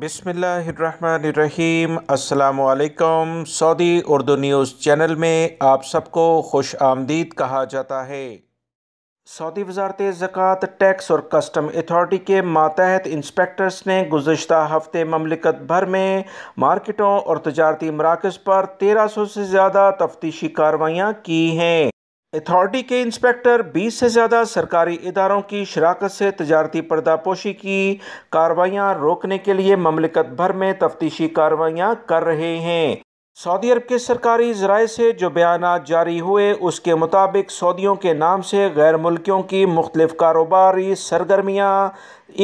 बिसमीम अल्लाम Saudi Urdu news channel में आप सबको खुश आमदीद कहा जाता है सऊदी वजारत ज़क़़त टैक्स और कस्टम अथॉरिटी के मातहत इंस्पेक्टर्स ने गुजशत हफ्ते ममलिकत भर में मार्केटों और तजारती मराकज़ पर तेरह सौ से ज़्यादा तफ्तीशी कार्रवाइयाँ की हैं अथॉरिटी के इंस्पेक्टर 20 से ज़्यादा सरकारी इदारों की शराकत से तजारती पर्दापोशी की कार्रवाइयाँ रोकने के लिए ममलिकत भर में तफ्तीशी कार्रवाइयाँ कर रहे हैं सऊदी अरब के सरकारी जराए से जो बयान जारी हुए उसके मुताबिक सऊदियों के नाम से गैर मुल्कियों की मुख्तलिफ कारोबारी सरगर्मियाँ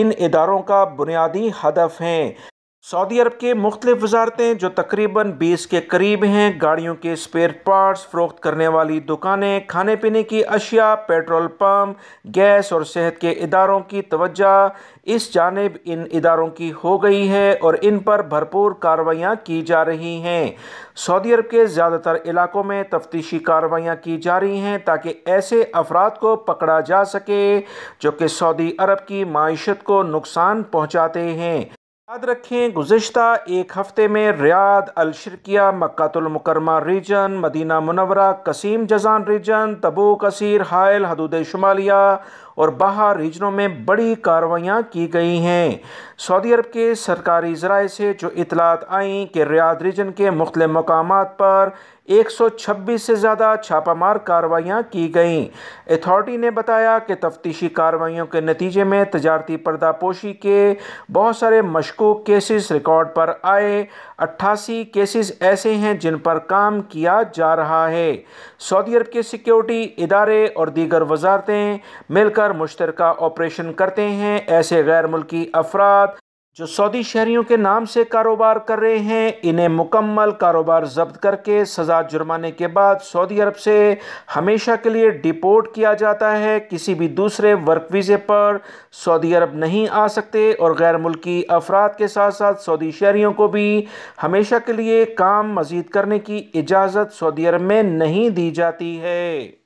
इन इदारों का बुनियादी हदफ हैं सऊदी अरब के मुख्तलिफ वजारतें जो तकरीबन बीस के करीब हैं गाड़ियों के स्पेयर पार्ट्स फ़रोख्त करने वाली दुकानें खाने पीने की अशिया पेट्रोल पम्प गैस और सेहत के इदारों की तवज्जा इस जानब इन इदारों की हो गई है और इन पर भरपूर कार्रवाइयाँ की जा रही हैं सऊदी अरब के ज़्यादातर इलाकों में तफ्तीशी कार्रवाइयाँ की जा रही हैं ताकि ऐसे अफराद को पकड़ा जा सके जो कि सऊदी अरब की मीशत को नुकसान पहुँचाते हैं याद रखें गुज्त एक हफ़्ते में रियाद अलशरकिया मक्तुलमकरमा रीजन मदीना मुनवरा कसीम जजान रीजन तबू कसर हायल हदूद शुमालिया और बाहर रीजनों में बड़ी कार्रवाइयाँ की गई हैं सऊदी अरब के सरकारी ज़राए से जो इतलात आई कि रियाद रीजन के मुख्त मकाम पर 126 से ज़्यादा छापामार कार्रवाइयाँ की गईं अथॉरिटी ने बताया कि तफ्तीशी कार्रवाइयों के नतीजे में तजारती पर्दापोशी के बहुत सारे मशकूक केसेस रिकॉर्ड पर आए अट्ठासी केसेस ऐसे हैं जिन पर काम किया जा रहा है सऊदी अरब के सिक्योरिटी इदारे और दीगर वजारतें मिलकर मिलकर मुश्तर ऑपरेशन करते हैं ऐसे गैर मुल्की अफराद जो सऊदी शहरीों के नाम से कारोबार कर रहे हैं इन्हें मुकम्मल कारोबार जब्त करके सज़ा जुर्माने के बाद सऊदी अरब से हमेशा के लिए डिपोर्ट किया जाता है किसी भी दूसरे वर्क वीज़े पर सऊदी अरब नहीं आ सकते और गैर मुल्की अफराद के साथ साथ सऊदी शहरीों को भी हमेशा के लिए काम मजीद करने की इजाज़त सऊदी अरब में नहीं दी जाती है